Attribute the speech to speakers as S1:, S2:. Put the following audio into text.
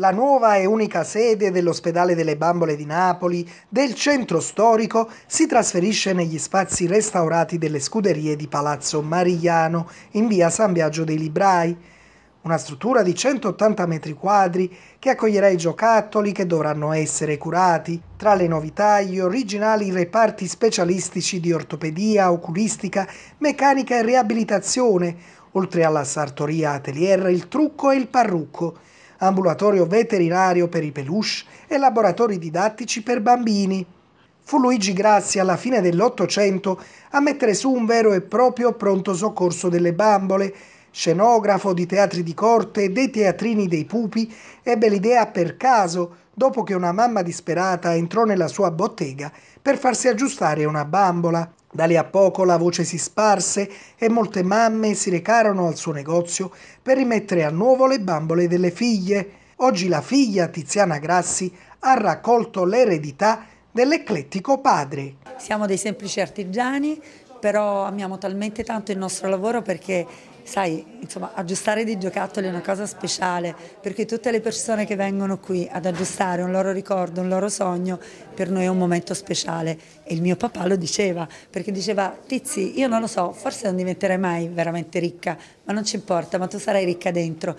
S1: la nuova e unica sede dell'ospedale delle bambole di Napoli, del centro storico, si trasferisce negli spazi restaurati delle scuderie di Palazzo Marigliano, in via San Biagio dei Librai. Una struttura di 180 metri quadri che accoglierà i giocattoli che dovranno essere curati. Tra le novità, gli originali reparti specialistici di ortopedia, oculistica, meccanica e riabilitazione, oltre alla sartoria atelier, il trucco e il parrucco ambulatorio veterinario per i peluche e laboratori didattici per bambini. Fu Luigi Grassi alla fine dell'Ottocento a mettere su un vero e proprio pronto soccorso delle bambole, scenografo di teatri di corte e dei teatrini dei pupi, ebbe l'idea per caso dopo che una mamma disperata entrò nella sua bottega per farsi aggiustare una bambola. Da lì a poco la voce si sparse e molte mamme si recarono al suo negozio per rimettere a nuovo le bambole delle figlie. Oggi la figlia Tiziana Grassi ha raccolto l'eredità dell'eclettico padre.
S2: Siamo dei semplici artigiani, però amiamo talmente tanto il nostro lavoro perché sai, insomma, aggiustare dei giocattoli è una cosa speciale, perché tutte le persone che vengono qui ad aggiustare un loro ricordo, un loro sogno, per noi è un momento speciale. E il mio papà lo diceva, perché diceva, Tizi, io non lo so, forse non diventerai mai veramente ricca, ma non ci importa, ma tu sarai ricca dentro.